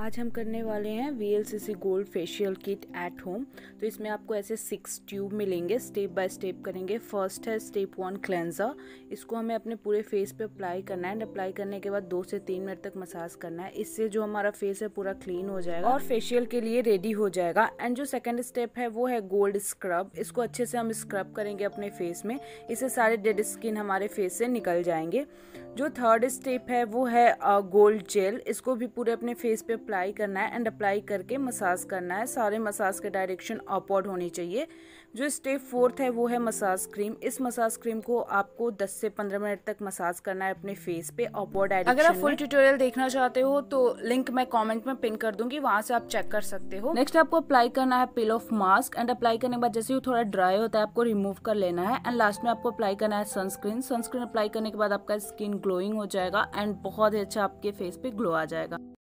आज हम करने वाले हैं V L C C gold facial kit at home तो इसमें आपको ऐसे सिक्स ट्यूब मिलेंगे स्टेप बाय स्टेप करेंगे फर्स्ट है स्टेप वन क्लेंजर इसको हमें अपने पूरे फेस पे अप्लाई करना है एंड अप्लाई करने के बाद दो से तीन मिनट तक मसाज करना है इससे जो हमारा फेस है पूरा क्लीन हो जाएगा और फेशियल के लिए रेडी हो जाएगा एंड जो सेकेंड स्टेप है वो है गोल्ड स्क्रब इसको अच्छे से हम स्क्रब करेंगे अपने फेस में इससे सारे डेड स्किन हमारे फेस से निकल जाएंगे जो थर्ड स्टेप है वो है गोल्ड जेल इसको भी पूरे अपने फेस पे अप्लाई करना है एंड अप्लाई करके मसाज करना है सारे मसाज के डायरेक्शन अपवर्ड होनी चाहिए जो स्टेप फोर्थ है वो है मसाज क्रीम इस मसाज क्रीम को आपको 10 से 15 मिनट तक मसाज करना है अपने फेस पे अपवर्ड डायरेक्शन अगर आप फुल ट्यूटोरियल देखना चाहते हो तो लिंक मैं कॉमेंट में पिन कर दूंगी वहां से आप चेक कर सकते हो नेक्स्ट आपको अप्लाई करना है peel off mask and apply करने के बाद जैसे वो थोड़ा ड्राई होता है आपको रिमूव कर लेना है एंड लास्ट में आपको अप्लाई करना है सनस्क्रीन सनस्क्रीन अप्लाई करने के बाद आपका स्किन ग्लोइंग हो जाएगा एंड बहुत ही अच्छा आपके फेस पे ग्लो आ जाएगा